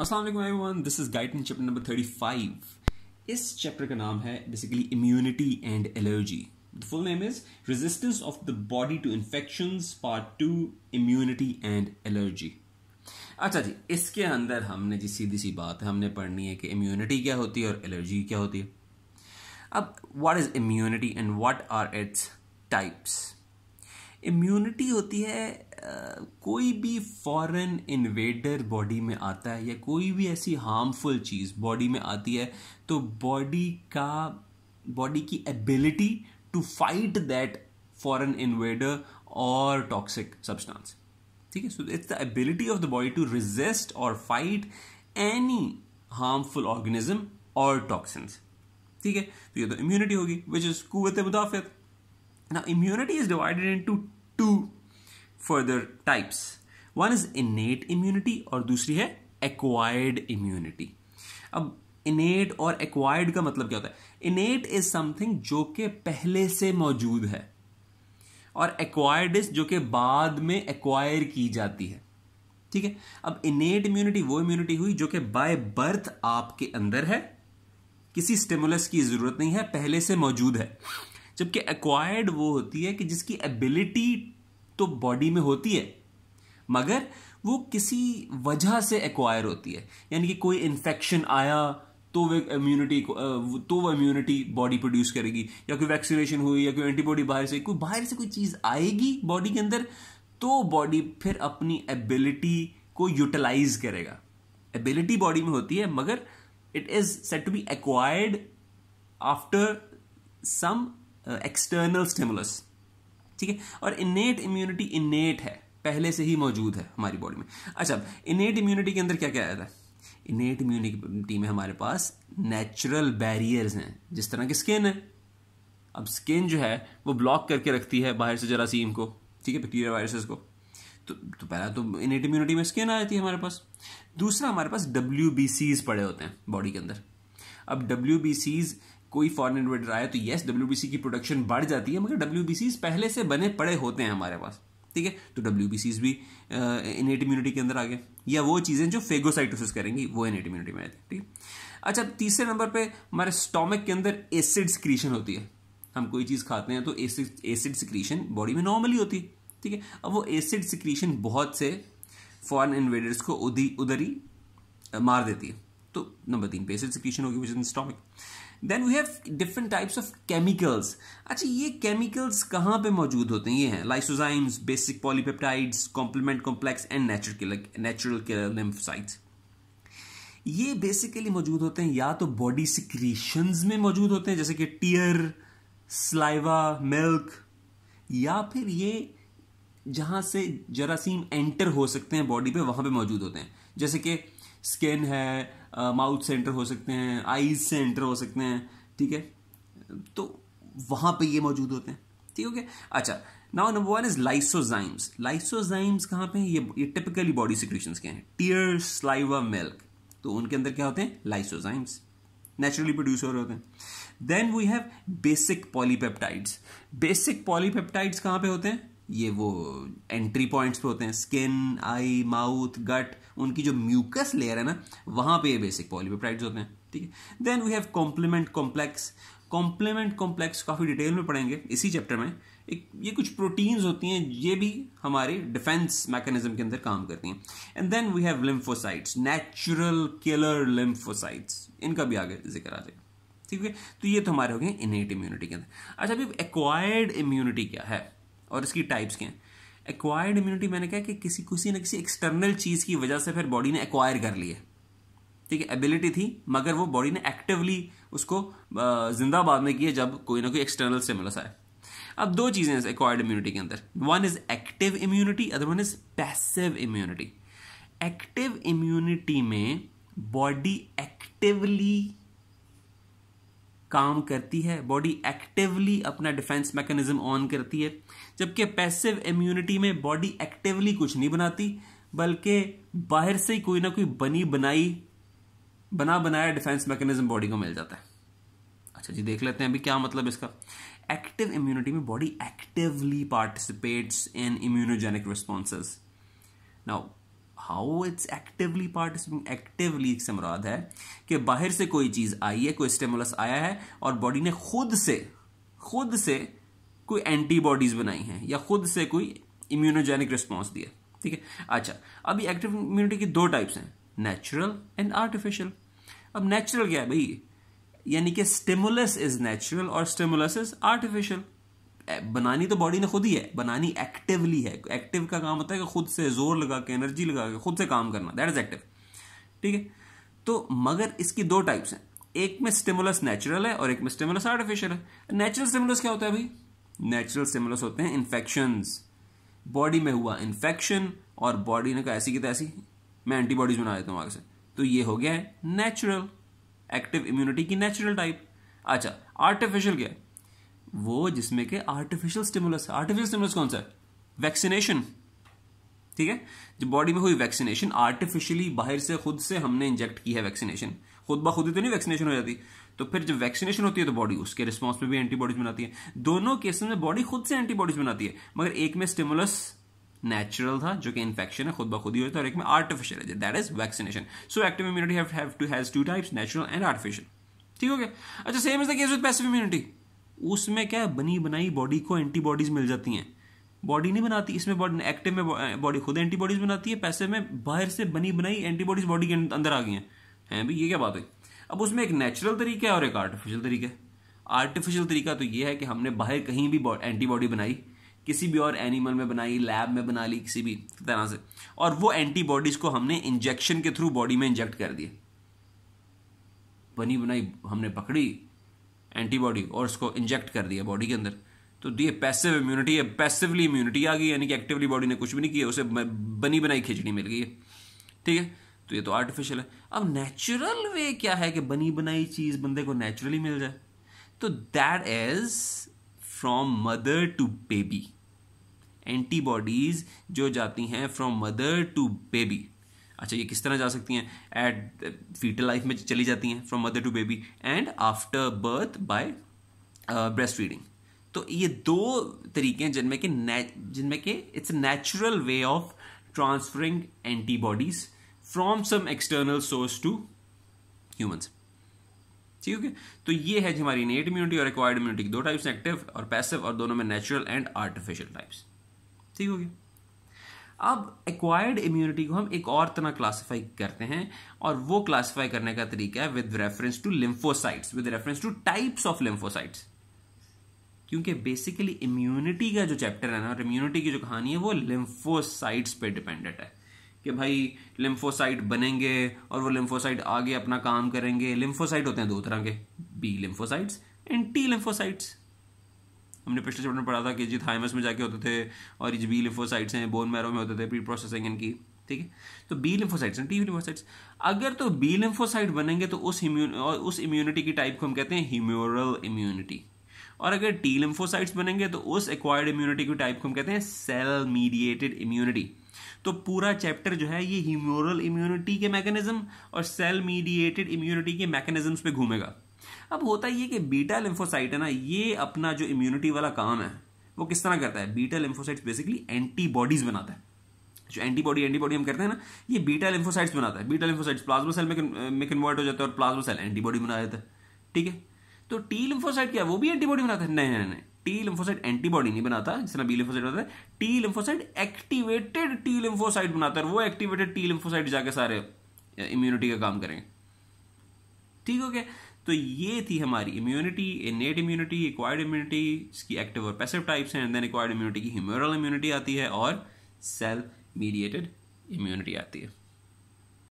Aslam everyone this is guide chapter number thirty इस chapter का नाम है basically immunity and allergy the full name is resistance of the body to infection part two immunity and allergy अच्छा जी इसके अंदर हमने जी सीधी सी बात है हमने पढ़नी है कि इम्यूनिटी क्या होती है और एलर्जी क्या होती है अब what is immunity and what are its types immunity होती है कोई भी फॉरेन इन्वेडर बॉडी में आता है या कोई भी ऐसी हार्मफुल चीज़ बॉडी में आती है तो बॉडी का बॉडी की ability to fight that foreign invader और टॉक्सिक सब्सटेंस ठीक है so it's the ability of the body to resist और फाइट एनी हार्मफुल ऑर्गेनिज्म और टॉक्सिन्स ठीक है तो ये तो इम्यूनिटी होगी विच इज कुत ना immunity is divided into two further types. One is innate immunity और दूसरी है acquired immunity. अब इनेट और एक्वायर्ड का मतलब क्या होता है इनेट इज समथिंग जो कि पहले से मौजूद है और एक्वायर्ड इज जो कि बाद में एक्वायर की जाती है ठीक है अब इनेट इम्यूनिटी वो इम्यूनिटी हुई जो कि बाय बर्थ आपके अंदर है किसी स्टिमुलस की जरूरत नहीं है पहले से मौजूद है जबकि एक्वायर्ड वो होती है कि जिसकी एबिलिटी तो बॉडी में होती है मगर वो किसी वजह से एक्वायर होती है यानी कि कोई इन्फेक्शन आया तो वे इम्यूनिटी तो वह इम्यूनिटी बॉडी प्रोड्यूस करेगी या कोई वैक्सीनेशन हुई या कोई एंटीबॉडी बाहर से कोई बाहर से कोई चीज़ आएगी बॉडी के अंदर तो बॉडी फिर अपनी एबिलिटी को यूटिलाइज करेगा एबिलिटी बॉडी में होती है मगर it is set to be acquired after some external stimulus ठीक है और इनेट इम्यूनिटी इनेट है पहले से ही मौजूद है हमारी बॉडी में अच्छा इनेट इम्यूनिटी के अंदर क्या क्या आता है इनेट इम्यूनिटी में हमारे पास नेचुरल बैरियर्स हैं जिस तरह की स्किन है अब स्किन जो है वो ब्लॉक करके रखती है बाहर से जरासीम को ठीक है बैक्टीरिया वायरसेस को तो, तो पहला तो इनेट इम्यूनिटी में स्किन आ जाती है हमारे पास दूसरा हमारे पास डब्ल्यू पड़े होते हैं बॉडी के अंदर अब डब्ल्यू कोई फॉरन इन्वेटर आया तो येस डब्ल्यू की प्रोडक्शन बढ़ जाती है मगर डब्ल्यू पहले से बने पड़े होते हैं हमारे पास ठीक है तो डब्ल्यू भी इनेट इम्यूनिटी के अंदर आ गए या वो चीज़ें जो फेगोसाइटोसिस करेंगी वो इनेट इम्यूनिटी में आती है ठीक है अच्छा तीसरे नंबर पे हमारे स्टोमिक के अंदर एसिड सिक्रीशन होती है हम कोई चीज़ खाते हैं तो एसिड एसिड सिक्रीशन बॉडी में नॉर्मली होती है ठीक है अब वो एसिड सिक्रीशन बहुत से फॉरन इन्वेडर्स को उधी उधर ही मार देती है तो नंबर तीन पे एसिड सिक्रीशन होगी which in stomach then we have different types of chemicals अच्छा ये केमिकल्स कहाँ पे मौजूद होते हैं ये हैं lysozymes basic polypeptides complement complex and natural natural killer ये बेसिकली मौजूद होते हैं या तो बॉडी सिक्रीशंस में मौजूद होते हैं जैसे कि टीयर स्लाइवा मिल्क या फिर ये जहाँ से जरासीम एंटर हो सकते हैं बॉडी पे वहाँ पे मौजूद होते हैं जैसे कि स्किन है माउथ से एंटर हो सकते हैं आईज से एंटर हो सकते हैं ठीक है तो वहां पे ये मौजूद होते हैं ठीक हो गया अच्छा now number one is lysozymes lysozymes कहाँ पे ये ये टिपिकली बॉडी सिक्रेशन के हैं टीयर स्लाइवा मिल्क तो उनके अंदर क्या होते हैं लाइसोजाइम्स नेचुरली प्रोड्यूस हो रहे होते हैं then we have basic polypeptides basic polypeptides कहाँ पे होते हैं ये वो एंट्री पॉइंट्स पे होते हैं स्किन आई माउथ गट उनकी जो म्यूकस लेयर है ना वहां पे ये बेसिक पॉलीपेप्टाइड्स होते हैं ठीक है then we have complement complex complement complex काफ़ी डिटेल में पढ़ेंगे इसी चैप्टर में एक ये कुछ प्रोटीन्स होती हैं ये भी हमारे डिफेंस मैकेनिज्म के अंदर काम करती हैं and then we have lymphocytes natural killer lymphocytes इनका भी आगे जिक्र आ जाएगा ठीक है तो ये तो हमारे हो गए इनेट इम्यूनिटी के अंदर अच्छा अभी एक्वायर्ड इम्यूनिटी क्या है और इसकी टाइप्स क्या हैं एक्वायर्ड इम्यूनिटी मैंने कहा कि किसी किसी न किसी एक्सटर्नल चीज़ की वजह से फिर बॉडी ने एक्वायर कर लिया ठीक है एबिलिटी थी मगर वो बॉडी ने एक्टिवली उसको जिंदा बाद में किया जब कोई ना कोई एक्सटर्नल स्टिमुलस आए अब दो चीज़ें एक्वायर्ड इम्यूनिटी के अंदर one is active immunity other one is passive immunity active immunity में बॉडी एक्टिवली काम करती है बॉडी एक्टिवली अपना डिफेंस मैकेनिज्म ऑन करती है जबकि पैसिव इम्यूनिटी में बॉडी एक्टिवली कुछ नहीं बनाती बल्कि बाहर से ही कोई ना कोई बनी बनाई बना बनाया डिफेंस मैकेनिज्म बॉडी को मिल जाता है अच्छा जी देख लेते हैं अभी क्या मतलब इसका एक्टिव इम्यूनिटी में body actively participates in immunogenic responses now how it's actively part actively से मुराद है कि बाहर से कोई चीज़ आई है कोई स्टेमुलस आया है और बॉडी ने खुद से खुद से कोई एंटीबॉडीज बनाई हैं या खुद से कोई इम्यूनोजेनिक रिस्पॉन्स दिया ठीक है अच्छा अभी एक्टिव इम्यूनिटी की दो टाइप्स हैं नेचुरल एंड आर्टिफिशियल अब नेचुरल क्या है भाई यानी कि स्टिमुलस इज नेचुरल और स्टिमुलस इज आर्टिफिशियल बनानी तो बॉडी ने खुद ही है बनानी एक्टिवली है एक्टिव का काम होता है कि खुद से जोर लगा के एनर्जी लगा के खुद से काम करना दैट इज एक्टिव ठीक है तो मगर इसकी दो टाइप्स हैं एक में स्टिमुलस नेचुरल है और एक में स्टिमुलस आर्टिफिशियल है नेचुरल स्टिमुलस क्या होता है भाई नेचुरल स्टिमुलस होते हैं इन्फेक्शन बॉडी में हुआ इन्फेक्शन और बॉडी ने कहा ऐसी की तैसी मैं एंटीबॉडीज बना देता हूँ आगे से तो ये हो गया है नेचुरल एक्टिव इम्यूनिटी की नेचुरल टाइप अच्छा आर्टिफिशियल क्या है वो जिसमें के आर्टिफिशियल स्टिमुलस है आर्टिफिशियल स्टिमुलस कौन सा है वैक्सीनेशन ठीक है जो बॉडी में हुई वैक्सीनेशन आर्टिफिशियली बाहर से खुद से हमने इंजेक्ट की है वैक्सीनेशन खुद बाखुद ही तो नहीं वैक्सीनेशन हो जाती तो फिर जब वैक्सीनेशन होती है तो बॉडी उसके रिस्पॉन्स में भी एंटीबॉडीज बनाती है दोनों केस में बॉडी खुद से एंटीबॉडीज बनाती है मगर एक में स्टिमुलस नेचुरल था जो कि इन्फेक्शन है खुद बखुद ही होता है और एक में आर्टिफिशियल है that is vaccination so active immunity have two has two types natural and artificial ठीक हो गया अच्छा same is the case with passive immunity उसमें क्या है बनी बनाई बॉडी को एंटीबॉडीज मिल जाती हैं बॉडी नहीं बनाती इसमें बॉडी एक्टिव में बॉडी eh, खुद एंटीबॉडीज बनाती है पैसे में बाहर से बनी बनाई एंटीबॉडीज बॉडी के अंदर आ गई हैं हैं भाई ये क्या बात है अब उसमें एक नेचुरल तरीका है और एक आर्टिफिशियल तरीका है आर्टिफिशियल तरीका तो ये है कि हमने बाहर कहीं भी एंटीबॉडी बनाई किसी भी और एनिमल में बनाई लैब में बना ली किसी भी तरह से और वो एंटीबॉडीज को हमने इंजेक्शन के थ्रू बॉडी में इंजेक्ट कर दिए बनी बनाई हमने पकड़ी एंटीबॉडी और उसको इंजेक्ट कर दिया बॉडी के अंदर तो दिए पैसिव इम्यूनिटी है पैसिवली इम्यूनिटी आ गई यानी कि एक्टिवली बॉडी ने कुछ भी नहीं किया उसे बनी बनाई खिचड़ी मिल गई है ठीक है तो ये तो आर्टिफिशियल है अब नेचुरल वे क्या है कि बनी बनाई चीज़ बंदे को नेचुरली मिल जाए तो that is from mother to baby antibodies जो जाती हैं फ्रॉम मदर टू बेबी अच्छा ये किस तरह जा सकती हैं एट फीटल लाइफ में चली जाती हैं from mother to baby and after birth by breast feeding तो ये दो तरीके हैं जिनमें के जिनमें के it's natural way of transferring antibodies from some external source to humans ठीक है तो ये है जी हमारी नेट इम्यूनिटी और एक्वायर्ड इम्यूनिटी दो टाइप्स एक्टिव और पैसिव और दोनों में नेचुरल एंड आर्टिफिशियल टाइप्स ठीक हो गया अब एक्वायर्ड इम्यूनिटी को हम एक और तरह क्लासीफाई करते हैं और वो क्लासीफाई करने का तरीका है with reference to lymphocytes with reference to types of lymphocytes क्योंकि बेसिकली इम्यूनिटी का जो चैप्टर है ना और इम्यूनिटी की जो कहानी है वो लिम्फोसाइट्स पे डिपेंडेंट है कि भाई लिम्फोसाइट बनेंगे और वो लिम्फोसाइट आगे अपना काम करेंगे लिम्फोसाइट होते हैं दो तरह के B lymphocytes and T lymphocytes हमने पिछले चैप्टर में पढ़ा था कि जी थाइमस में जाके होते थे और ये बी लिम्फोसाइट्स हैं बोन मैरो में होते थे प्री प्रोसेसिंग इनकी ठीक है तो बी लिम्फोसाइट्स टी लिम्फोसाइट्स अगर तो बी लिम्फोसाइट बनेंगे तो उस इम्यून और उस इम्यूनिटी की टाइप को हम कहते हैं ह्यूमोरल इम्यूनिटी और अगर टी लिम्फोसाइट्स बनेंगे तो उस एक्वायर्ड इम्यूनिटी की टाइप को हम कहते हैं सेल मीडिएटेड इम्यूनिटी तो पूरा चैप्टर जो है ये ह्यूमोरल इम्यूनिटी के मैकेनिज्म और सेल मीडिएटेड इम्यूनिटी के मैकेनिज्म पे घूमेगा अब होता ये कि बीटा लिम्फोसाइट है ना ये अपना जो इम्यूनिटी वाला काम है वो किस तरह करता है बीटा लिम्फोसाइट्स बेसिकली एंटीबॉडीज बनाता है जो एंटीबॉडी एंटीबॉडी हम करते हैं ना ये बीटा लिम्फोसाइट्स बनाता है बीटा लिम्फोसाइट्स प्लाज्मा सेल में कन्वर्ट हो जाता है और प्लाज्मा सेल एंटीबॉडी बना देता है ठीक है तो टी लिम्फोसाइट क्या है वो भी एंटीबॉडी बनाता है नहीं नहीं नहीं टी लिम्फोसाइट एंटीबॉडी नहीं बनाता जिस तरह बी लिम्फोसाइट बनाता है T lymphocyte activated T lymphocyte बनाता है वो एक्टिवेटेड टी लिम्फोसाइट जाकर सारे इम्यूनिटी का काम करेंगे ठीक हो गया तो ये थी हमारी immunity innate immunity acquired immunity इसकी एक्टिव और पैसिव टाइप्स हैं एंड देन एक्वायर्ड इम्यूनिटी की ह्यूमरल इम्यूनिटी आती है और सेल मीडिएटेड इम्यूनिटी आती है